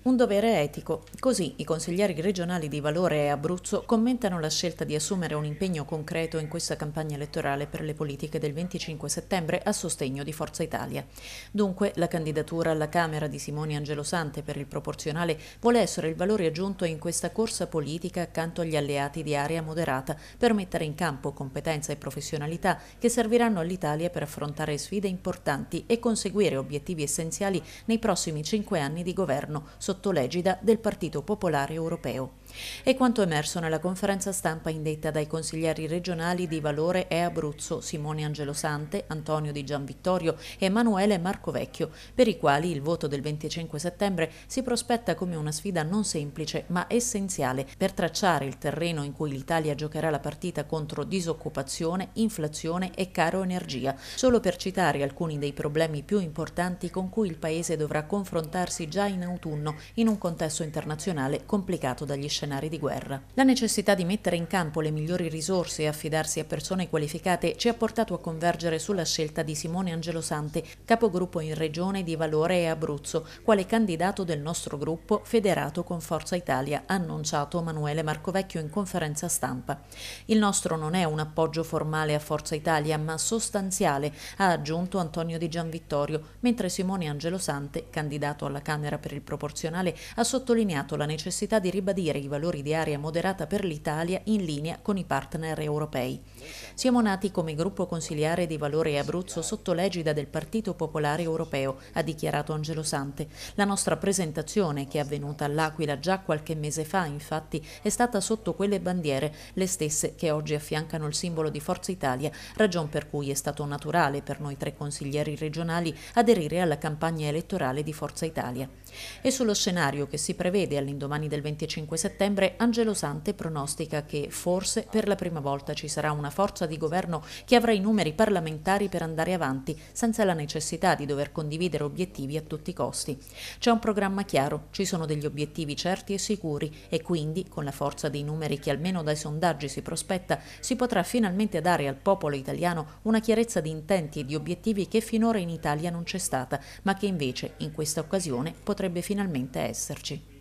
Un dovere etico. Così i consiglieri regionali di Valore e Abruzzo commentano la scelta di assumere un impegno concreto in questa campagna elettorale per le politiche del 25 settembre a sostegno di Forza Italia. Dunque, la candidatura alla Camera di Simone Angelosante per il proporzionale vuole essere il valore aggiunto in questa corsa politica accanto agli alleati di area moderata per mettere in campo competenza e professionalità che serviranno all'Italia per affrontare sfide importanti e conseguire obiettivi essenziali nei prossimi cinque anni di governo sotto l'egida del Partito Popolare Europeo. È quanto emerso nella conferenza stampa indetta dai consiglieri regionali di Valore e Abruzzo Simone Angelo Sante, Antonio Di Gianvittorio e Emanuele Marco Vecchio, per i quali il voto del 25 settembre si prospetta come una sfida non semplice ma essenziale per tracciare il terreno in cui l'Italia giocherà la partita contro disoccupazione, inflazione e caro energia, solo per citare alcuni dei problemi più importanti con cui il Paese dovrà confrontarsi già in autunno in un contesto internazionale complicato dagli scenari scenari di guerra. La necessità di mettere in campo le migliori risorse e affidarsi a persone qualificate ci ha portato a convergere sulla scelta di Simone Angelo Sante, capogruppo in regione di Valore e Abruzzo, quale candidato del nostro gruppo federato con Forza Italia, ha annunciato Manuele Marcovecchio in conferenza stampa. Il nostro non è un appoggio formale a Forza Italia, ma sostanziale, ha aggiunto Antonio Di Gianvittorio, mentre Simone Angelo Sante, candidato alla Camera per il proporzionale, ha sottolineato la necessità di ribadire i di valori di area moderata per l'Italia in linea con i partner europei. Siamo nati come gruppo consiliare di Valore Abruzzo sotto l'egida del Partito Popolare Europeo, ha dichiarato Angelo Sante. La nostra presentazione, che è avvenuta all'Aquila già qualche mese fa, infatti, è stata sotto quelle bandiere, le stesse che oggi affiancano il simbolo di Forza Italia, ragion per cui è stato naturale per noi tre consiglieri regionali aderire alla campagna elettorale di Forza Italia. E sullo scenario che si prevede all'indomani del 25 settembre, settembre Angelo Sante pronostica che forse per la prima volta ci sarà una forza di governo che avrà i numeri parlamentari per andare avanti senza la necessità di dover condividere obiettivi a tutti i costi. C'è un programma chiaro, ci sono degli obiettivi certi e sicuri e quindi con la forza dei numeri che almeno dai sondaggi si prospetta si potrà finalmente dare al popolo italiano una chiarezza di intenti e di obiettivi che finora in Italia non c'è stata, ma che invece in questa occasione potrebbe finalmente esserci.